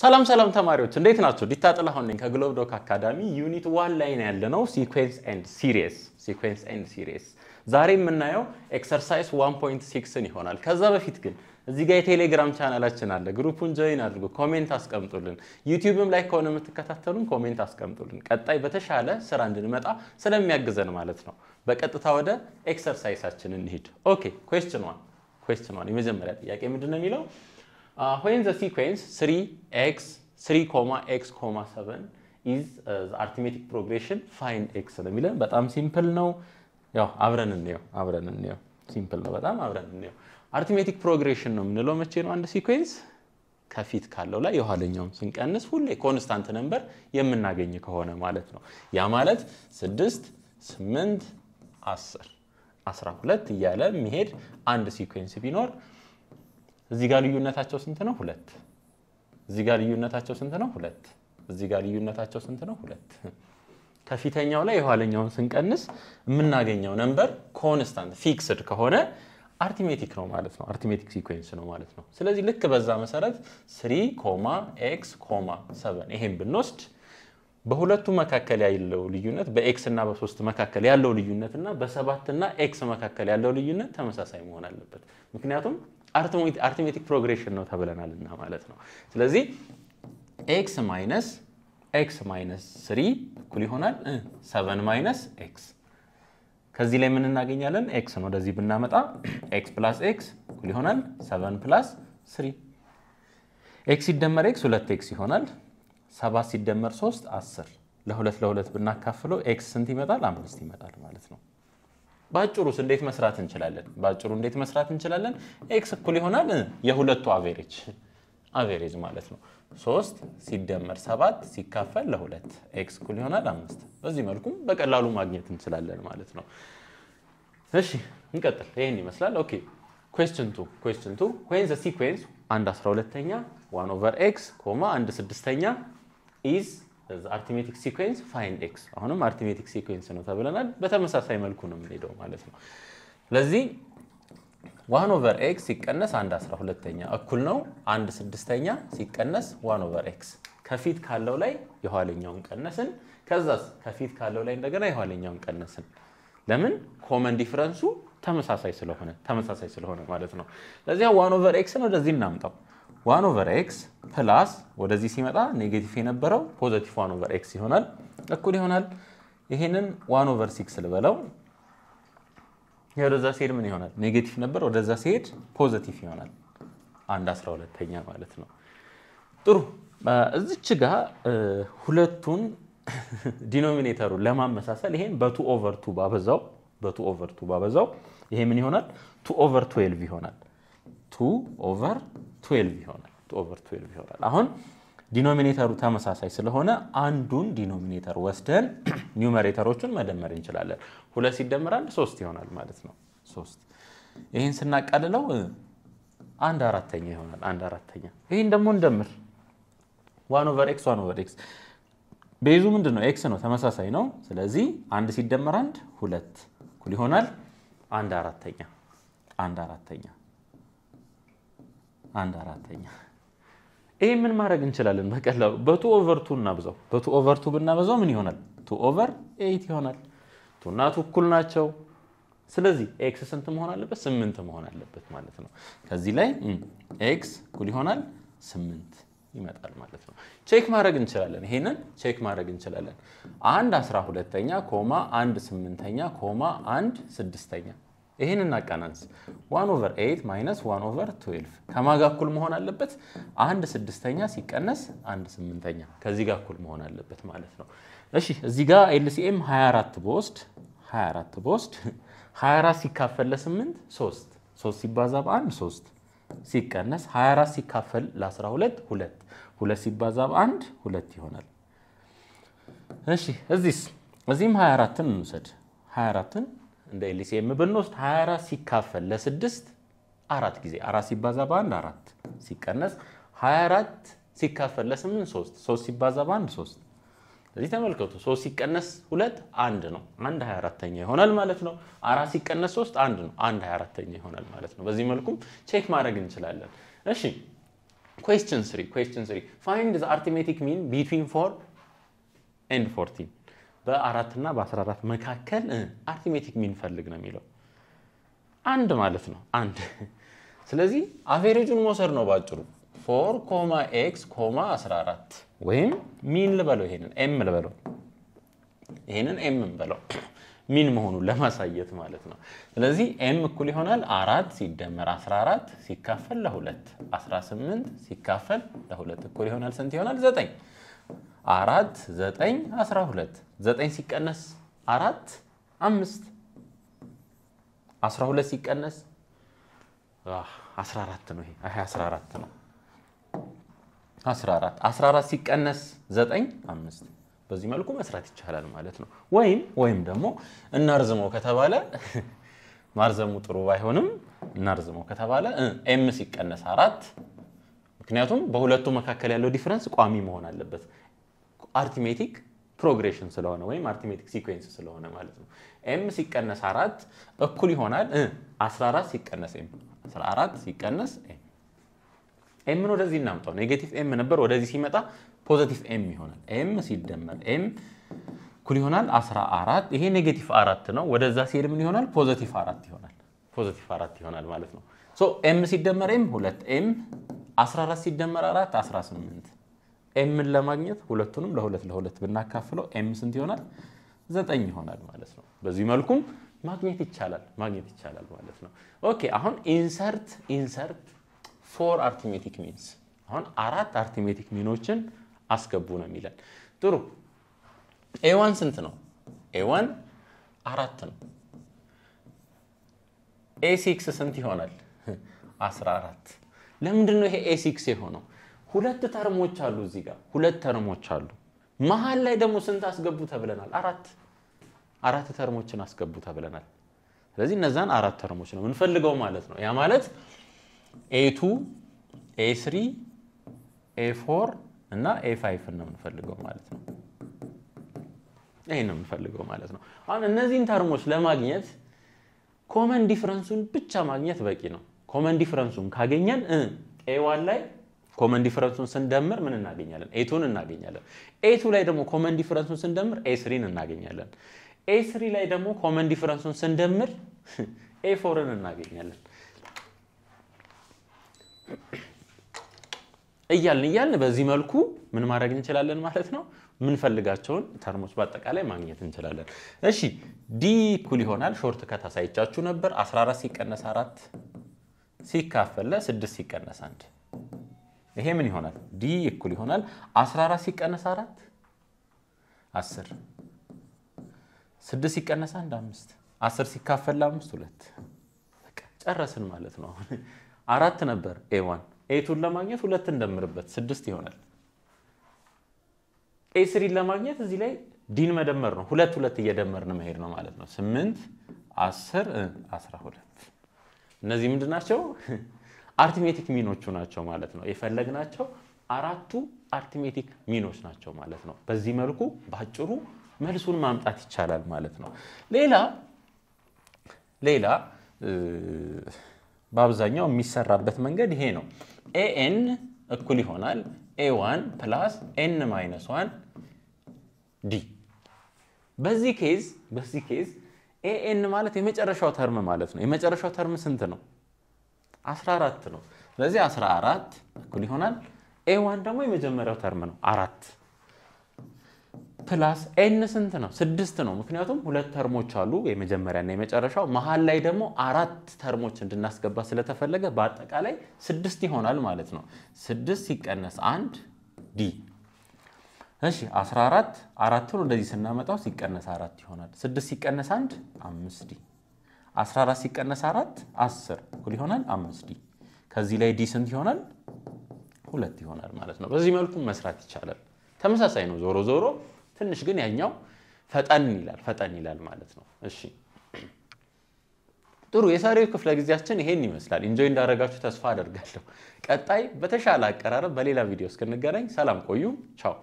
ሰላም ሰላም ተማሪዎች እንዴት ናቸው? ዲታ ጥላሁን ነኝ ከግሎብ ዶክ አካዳሚ ዩኒት ዋን ላይ ነው ነው ሲኩዌንስ ኤንድ ሲሪየስ ሲኩዌንስ ኤንድ ሲሪየስ ዛሬ የምናየው ኤክሰርሳይዝ 1.6ን ይሆናል። ከዛ በፊት ግን እዚህ ጋር የቴሌግራም ቻናላችን አለ። ግሩፑን ጆይን አድርጉ፣ ኮሜንት አስቀምጡልን። ዩቲዩብም ላይ ከሆነ የምትከታተሉን ኮሜንት አስቀምጡልን። ቀጣይ በተሻለ ስራ እንድንመጣ ስለሚያግዘን ማለት ነው። በቀጥታ ወደ ኤክሰርሳይሳችን እንሂድ። ኦኬ፣ ኩዌስችን ዋን ኩዌስችን ዋን የመጀመሪያ ጥያቄ ምንድን ነው የሚለው Uh, when the sequence 3x, 3 x 7 is uh, the arithmetic progression find x ነው የሚለን። በጣም ሲምፕል ያው አብረን እንየው አብረን እንየው። ሲምፕል ነው በጣም አብረን እንየው። አርትሜቲክ ፕሮግሬሽን ነው የምንለው መቼ ነው? አንድ ሲኩዌንስ ከፊት ካለው ላይ የኋለኛውን ስንቀንስ ሁሌ ኮንስታንት ነንበር የምናገኝ ከሆነ ማለት ነው። ያ ማለት ስድስት 8 አስር አስራ ሁለት እያለ የሚሄድ አንድ ሲኮንስ ቢኖር እዚህ ጋር ልዩነታቸው ስንት ነው? ሁለት። እዚህ ጋር ልዩነታቸው ስንት ነው? ሁለት። እዚህ ጋር ልዩነታቸው ስንት ነው? ሁለት። ከፊተኛው ላይ የኋለኛውን ስንቀንስ የምናገኘው ነንበር ኮንስታንት ፊክስድ ከሆነ አርቲሜቲክ ነው ማለት ነው። አርቲሜቲክ ሲኩዌንስ ነው ማለት ነው። ስለዚህ ልክ በዛ መሰረት ስሪ ኮማ ኤክስ ኮማ ሰቨን ይሄን ብንወስድ በሁለቱ መካከል ያለው ልዩነት በኤክስ እና በሶስት መካከል ያለው ልዩነት እና በሰባት እና ኤክስ መካከል ያለው ልዩነት ተመሳሳይ መሆን አለበት ምክንያቱም አርትሜቲክ ፕሮግሬሽን ነው ተብለናል እና ማለት ነው። ስለዚህ ኤክስ ማይነስ ኤክስ ማይነስ ስሪ እኩል ይሆናል ሰቨን ማይነስ ኤክስ። ከዚህ ላይ ምን እናገኛለን? ኤክስ ነው። ወደዚህ ብናመጣ ኤክስ ፕላስ ኤክስ እኩል ይሆናል ሰቨን ፕላስ ስሪ። ኤክስ ሲደመር ኤክስ ሁለት ኤክስ ይሆናል። ሰባት ሲደመር ሶስት አስር። ለሁለት ለሁለት ብናካፍለው ኤክስ ስንት ይመጣል? አምስት ይመጣል ማለት ነው። ባጭሩስ እንዴት መስራት እንችላለን? ባጭሩ እንዴት መስራት እንችላለን? ኤክስ እኩል ይሆናል የሁለቱ አቬሬጅ አቬሬጅ ማለት ነው። ሶስት ሲደመር ሰባት ሲካፈል ለሁለት ኤክስ እኩል ይሆናል አምስት። በዚህ መልኩም በቀላሉ ማግኘት እንችላለን ማለት ነው። እሺ እንቀጥል። ይህን ይመስላል። ኦኬ ኩዌስችን ቱ ኩዌስችን ቱ ዌን ዘ ሲኩዌንስ አንድ አስራ ሁለተኛ ዋን ኦቨር ኤክስ ኮማ አንድ ስድስተኛ ኢዝ አርቲሜቲክ ሲኩዌንስ ፋይንድ ኤክስ አሁንም አርቲሜቲክ ሲኩዌንስ ነው ተብለናል። በተመሳሳይ መልኩ ነው የምንሄደው ማለት ነው። ስለዚህ ዋን ኦቨር ኤክስ ሲቀነስ አንድ አስራ ሁለተኛ እኩል ነው አንድ ስድስተኛ ሲቀነስ ዋን ኦቨር ኤክስ ከፊት ካለው ላይ የኋለኛውን ቀነስን። ከዛስ ከፊት ካለው ላይ እንደገና የኋለኛውን ቀነስን። ለምን ኮመን ዲፍረንሱ ተመሳሳይ ስለሆነ ተመሳሳይ ስለሆነ ማለት ነው። ስለዚህ ዋን ኦቨር ኤክስን ወደዚህ እናምጣው። ዋን ኦቨር ኤክስ ፕላስ ወደዚህ ሲመጣ ኔጌቲቭ የነበረው ፖዘቲቭ ዋን ኦቨር ኤክስ ይሆናል፣ እኩል ይሆናል። ይሄንን ዋን ኦቨር ሲክስ ልበለው። ወደዛ ሲሄድ ምን ይሆናል? ኔጌቲቭ ነበር፣ ወደዛ ሲሄድ ፖዘቲቭ ይሆናል። አንድ አስራ ሁለተኛ ማለት ነው። ጥሩ እዚች ጋ ሁለቱን ዲኖሚኔተሩ ለማመሳሰል ይሄን በቱ ኦቨር ቱ ባበዛው በቱ ኦቨር ቱ ባበዛው ይሄ ምን ይሆናል? ቱ ኦቨር ትዌልቭ ይሆናል። ቱ ኦቨር ትዌልቭ ይሆናል። ኦቨር 12 ይሆናል። አሁን ዲኖሚኔተሩ ተመሳሳይ ስለሆነ አንዱን ዲኖሚኔተር ወስደን ኒውመሬተሮቹን መደመር እንችላለን። ሁለት ሲደመር አንድ ሶስት ይሆናል ማለት ነው። ሶስት ይህን ስናቃልለው አንድ አራተኛ ይሆናል። አንድ አራተኛ ይህን ደግሞ እንደምር ዋን ኦቨር ኤክስ ዋን ኦቨር ኤክስ ቤዙ ምንድን ነው? ኤክስ ነው። ተመሳሳይ ነው። ስለዚህ አንድ ሲደመር አንድ ሁለት እኩል ይሆናል አንድ አራተኛ አንድ አራተኛ አንድ አራተኛ ይህ ምን ማድረግ እንችላለን? በቀላሉ በቱ ኦቨር ቱ እናብዛው። በቱ ኦቨር ቱ ብናበዛው ምን ይሆናል? ቱ ኦቨር ኤይት ይሆናል። ቱ እና ቱ እኩል ናቸው። ስለዚህ ኤክስ ስንት መሆን አለበት? ስምንት መሆን አለበት ማለት ነው። ከዚህ ላይ ኤክስ እኩል ይሆናል ስምንት ይመጣል ማለት ነው። ቼክ ማድረግ እንችላለን። ይሄንን ቼክ ማድረግ እንችላለን። አንድ አስራ ሁለተኛ ኮማ አንድ ስምንተኛ ኮማ አንድ ስድስተኛ ይህን እናቀናንስ። 1 ኦቨር 8 ማይነስ 1 ኦቨር 12 ከማጋ እኩል መሆን አለበት? አንድ ስድስተኛ ሲቀነስ አንድ ስምንተኛ ከዚህ ጋር እኩል መሆን አለበት ማለት ነው። እሺ እዚህ ጋር ኤልሲኤም 24 በወስድ 24 በወስድ 24 ሲካፈል ለ8 3 3 ሲባዛ በአንድ 3 ሲቀነስ 24 ሲካፈል ለ12 2 2 ሲባዛ በአንድ 2 ይሆናል። እሺ እዚህስ እዚህም 24ን እንውሰድ 24ን እንደ ኤልሲኤም ብንወስድ 24 ሲካፈል ለስድስት አራት ጊዜ አራት ሲባዛ በአንድ አራት ሲቀነስ 24 ሲካፈል ለስምንት ሶስት ሶስት ሲባዛ በአንድ ሶስት ስለዚህ ተመልከቱ ሶስት ሲቀነስ ሁለት አንድ ነው። አንድ 24ተኛ ይሆናል ማለት ነው። አራት ሲቀነስ ሶስት አንድ ነው። አንድ 24ተኛ ይሆናል ማለት ነው። በዚህ መልኩም ቼክ ማድረግ እንችላለን። እሺ ኩዌስችን ስሪ ኩዌስችን ስሪ ፋይንድ ዘ አርትሜቲክ ሚን ቢትዊን ፎር ኤንድ ፎርቲን በአራትና እና በአስራ አራት መካከል አርትሜቲክ ሚን ነው የሚለው አንድ ማለት ነው አንድ ስለዚህ አቬሬጁን መውሰድ ነው ባጭሩ ፎር ኮማ ኤክስ ኮማ 14 ወይም ሚን ልበለው ይሄንን ኤም ልበለው ይሄንን ኤም በለው ሚን መሆኑን ለማሳየት ማለት ነው። ስለዚህ ኤም እኩል ይሆናል አራት ሲደመር 14 ሲካፈል ለሁለት 18 ሲካፈል ለሁለት እኩል ይሆናል ስንት ይሆናል? ዘጠኝ አራት ዘጠኝ አስራ ሁለት ዘጠኝ ሲቀነስ አራት አምስት አስራ ሁለት ሲቀነስ አስራ አራት ነው። ይሄ አስራ አራት ነው። አስራ አራት አስራ አራት ሲቀነስ ዘጠኝ አምስት በዚህ መልኩ መስራት ይቻላል ማለት ነው። ወይም ወይም ደግሞ እናርዝመው ከተባለ ማርዘሙ ጥሩ ባይሆንም እናርዝመው ከተባለ ኤም ሲቀነስ አራት ምክንያቱም በሁለቱ መካከል ያለው ዲፍረንስ ቋሚ መሆን አለበት። አርቲሜቲክ ፕሮግሬሽን ስለሆነ ወይም አርቲሜቲክ ሲኩዌንስ ስለሆነ ማለት ነው። ኤም ሲቀነስ አራት እኩል ይሆናል 14 ሲቀነስ ኤም 14 ሲቀነስ ኤም። ኤምን ወደዚህ እናምጣው። ኔጌቲቭ ኤም ነበር፣ ወደዚህ ሲመጣ ፖዘቲቭ ኤም ይሆናል። ኤም ሲደመር ኤም እኩል ይሆናል 14። ይሄ ኔጌቲቭ አራት ነው። ወደዛ ሲሄድ ምን ይሆናል? ፖዘቲቭ አራት ይሆናል። ፖዘቲቭ አራት ይሆናል ማለት ነው። ኤም ሲደመር ኤም ሁለት ኤም 14 ሲደመር አራት 18 ኤምን ለማግኘት ሁለቱንም ለሁለት ለሁለት ብናካፍለው ኤም ስንት ይሆናል? ዘጠኝ ይሆናል ማለት ነው። በዚህ መልኩም ማግኘት ይቻላል ማግኘት ይቻላል ማለት ነው። ኦኬ አሁን ኢንሰርት ኢንሰርት ፎር አርትሜቲክ ሚንስ አሁን አራት አርትሜቲክ ሚኖችን አስገቡ ነው የሚለን። ጥሩ ኤዋን ስንት ነው? ኤዋን አራት ነው። ኤሲክስ ስንት ይሆናል? አራት ለምንድን ነው ይሄ ኤሲክስ የሆነው? ሁለት ተርሞች አሉ። እዚህ ጋር ሁለት ተርሞች አሉ። መሀል ላይ ደግሞ ስንት አስገቡ ተብለናል? አራት አራት ተርሞችን አስገቡ ተብለናል። ስለዚህ እነዛን አራት ተርሞች ነው የምንፈልገው ማለት ነው። ያ ማለት ኤቱ ኤስሪ ኤፎር እና ኤፋይፍ ነው የምንፈልገው ማለት ነው። ይህ ነው የምንፈልገው ማለት ነው። አሁን እነዚህን ተርሞች ለማግኘት ኮመን ዲፍረንሱን ብቻ ማግኘት በቂ ነው። ኮመን ዲፍረንሱን ካገኘን ኤዋን ላይ ኮመን ዲፈረንሱን ስንደምር ምን እናገኛለን? ኤቱን እናገኛለን። ኤቱ ላይ ደግሞ ኮመን ዲፈረንሱን ስንደምር ኤስሪን እናገኛለን። ኤስሪ ላይ ደግሞ ኮመን ዲፈረንሱን ስንደምር ኤፎርን እናገኛለን። እያልን እያልን በዚህ መልኩ ምን ማድረግ እንችላለን ማለት ነው። ምንፈልጋቸውን ተርሞች በአጠቃላይ ማግኘት እንችላለን። እሺ ዲ እኩል ይሆናል ሾርት ከት አሳይቻችሁ ነበር። 14 ሲቀነስ 4 ሲካፈለ 6 ሲቀነስ 1 ይሄ ምን ይሆናል? ዲ እኩል ይሆናል 14 ሲቀነስ 4 10 6 ሲቀነስ 1 5 10 ሲካፈል ለአምስት ሁለት ጨረስን ማለት ነው። አሁን አራት ነበር ኤዋን ኤቱን ለማግኘት ሁለት እንደምርበት ስድስት ይሆናል። ኤ ስሪን ለማግኘት እዚህ ላይ ዲን መደመር ነው። ሁለት ሁለት እየደመርን መሄድ ነው ማለት ነው። ስምንት አስር አስራ ሁለት እነዚህ ምንድን ናቸው? አርትሜቲክ ሚኖቹ ናቸው ማለት ነው የፈለግናቸው አራቱ አርትሜቲክ ሚኖች ናቸው ማለት ነው። በዚህ መልኩ ባጭሩ መልሱን ማምጣት ይቻላል ማለት ነው። ሌላ ሌላ በአብዛኛው የሚሰራበት መንገድ ይሄ ነው። ኤኤን እኩል ይሆናል ኤዋን ፕላስ ኤን ማይነስ ዋን ዲ። በዚህ ኬዝ በዚህ ኬዝ ኤኤን ማለት የመጨረሻው ተርም ማለት ነው። የመጨረሻው ተርም ስንት ነው? 14 ነው። ስለዚህ 14 እኩል ይሆናል ኤዋን ደግሞ የመጀመሪያው ተርም ነው አራት ፕላስ ኤን ስንት ነው? ስድስት ነው። ምክንያቱም ሁለት ተርሞች አሉ የመጀመሪያና የመጨረሻው መሀል ላይ ደግሞ አራት ተርሞች እንድናስገባ ስለተፈለገ በአጠቃላይ ስድስት ይሆናል ማለት ነው። ስድስት ሲቀነስ አንድ ዲ እሺ 14 አራቱን እንደዚህ ስናመጣው ሲቀነስ አራት ይሆናል። ስድስት ሲቀነስ አንድ አምስት ዲ 14 ሲቀነስ 4 10 እኩል ይሆናል 5 ዲ። ከዚህ ላይ ዲ ስንት ይሆናል? ሁለት ይሆናል ማለት ነው። በዚህ መልኩ መስራት ይቻላል። ተመሳሳይ ነው። ዞሮ ዞሮ ትንሽ ግን ያኛው ፈጠን ይላል ፈጠን ይላል ማለት ነው። እሺ ጥሩ። የዛሬው ክፍለ ጊዜያችን ይሄን ይመስላል። ኢንጆይ እንዳደረጋችሁ ተስፋ አደርጋለሁ። ቀጣይ በተሻለ አቀራረብ በሌላ ቪዲዮ እስክንገናኝ ሰላም ቆዩ። ቻው